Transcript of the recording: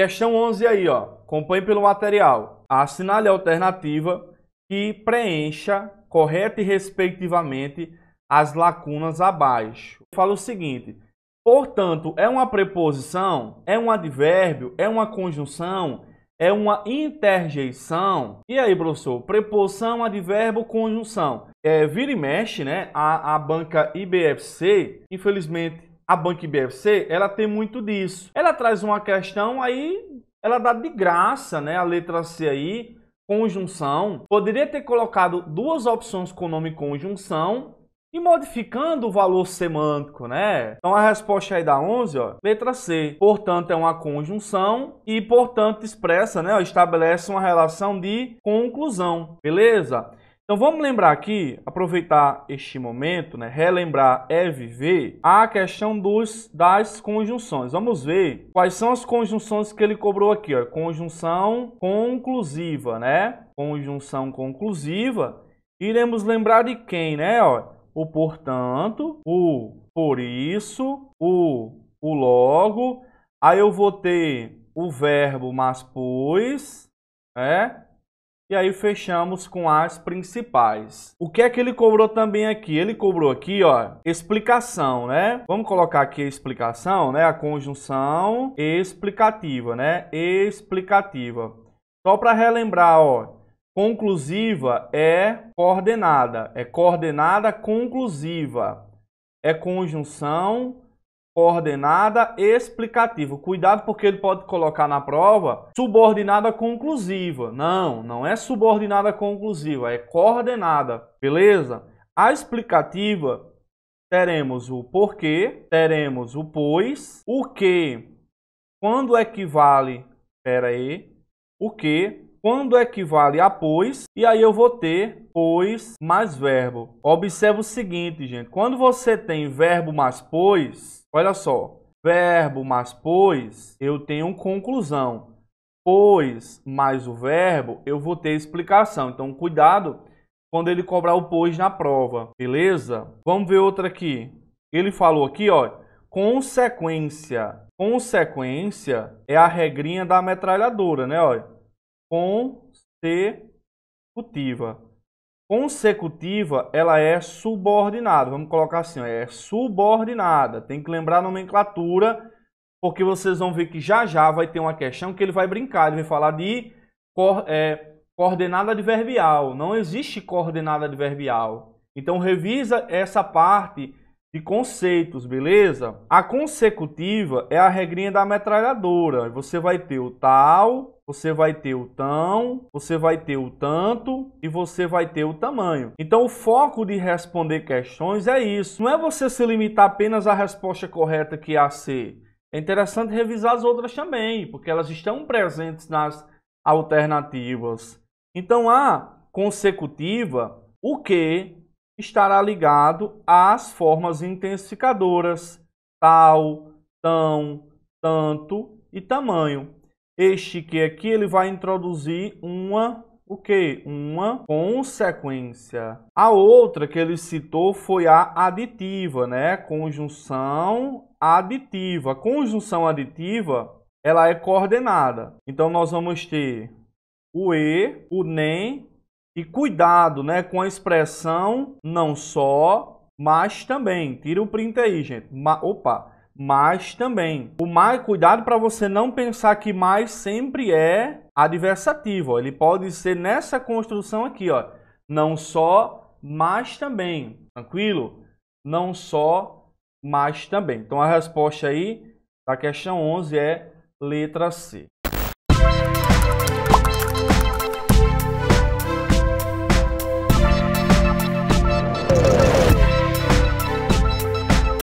Questão 11 aí, ó. Acompanhe pelo material. Assinale a alternativa que preencha correta e respectivamente as lacunas abaixo. Fala o seguinte: portanto, é uma preposição, é um advérbio, é uma conjunção, é uma interjeição. E aí, professor? Preposição, advérbio, conjunção. É, vira e mexe, né? A, a banca IBFC, infelizmente, a Bank BFC, ela tem muito disso. Ela traz uma questão aí, ela dá de graça, né, a letra C aí, conjunção. Poderia ter colocado duas opções com o nome conjunção e modificando o valor semântico, né? Então a resposta aí da 11, ó, letra C. Portanto, é uma conjunção e, portanto, expressa, né, ó, estabelece uma relação de conclusão, beleza? Então vamos lembrar aqui, aproveitar este momento, né, relembrar é viver, a questão dos, das conjunções. Vamos ver quais são as conjunções que ele cobrou aqui. Ó. Conjunção conclusiva, né? Conjunção conclusiva. Iremos lembrar de quem, né? Ó, o portanto, o por isso, o, o logo. Aí eu vou ter o verbo mas pois, né? E aí fechamos com as principais. O que é que ele cobrou também aqui? Ele cobrou aqui, ó, explicação, né? Vamos colocar aqui a explicação, né? A conjunção explicativa, né? Explicativa. Só para relembrar, ó, conclusiva é coordenada, é coordenada conclusiva. É conjunção coordenada explicativa. Cuidado porque ele pode colocar na prova subordinada conclusiva. Não, não é subordinada conclusiva, é coordenada, beleza? A explicativa teremos o porquê, teremos o pois, o é que quando equivale, pera aí, o que quando equivale é a pois, e aí eu vou ter pois mais verbo. Observa o seguinte, gente, quando você tem verbo mais pois, olha só, verbo mais pois, eu tenho conclusão. Pois mais o verbo, eu vou ter explicação. Então, cuidado quando ele cobrar o pois na prova, beleza? Vamos ver outra aqui. Ele falou aqui, ó, consequência. Consequência é a regrinha da metralhadora, né, ó? consecutiva. Consecutiva, ela é subordinada. Vamos colocar assim, é subordinada. Tem que lembrar a nomenclatura, porque vocês vão ver que já já vai ter uma questão que ele vai brincar. Ele vai falar de é, coordenada adverbial. Não existe coordenada adverbial. Então, revisa essa parte de conceitos, beleza? A consecutiva é a regrinha da metralhadora. Você vai ter o tal, você vai ter o tão, você vai ter o tanto e você vai ter o tamanho. Então o foco de responder questões é isso. Não é você se limitar apenas à resposta correta que é a C. É interessante revisar as outras também, porque elas estão presentes nas alternativas. Então a consecutiva, o que, estará ligado às formas intensificadoras tal, tão, tanto e tamanho. Este que aqui ele vai introduzir uma o que? Uma consequência. A outra que ele citou foi a aditiva, né? Conjunção aditiva. Conjunção aditiva, ela é coordenada. Então nós vamos ter o e, o nem e cuidado né, com a expressão não só, mas também. Tira o print aí, gente. Ma opa! Mas também. O mais, cuidado para você não pensar que mais sempre é adversativo. Ó. Ele pode ser nessa construção aqui, ó. Não só, mas também. Tranquilo? Não só, mas também. Então a resposta aí da questão 11 é letra C.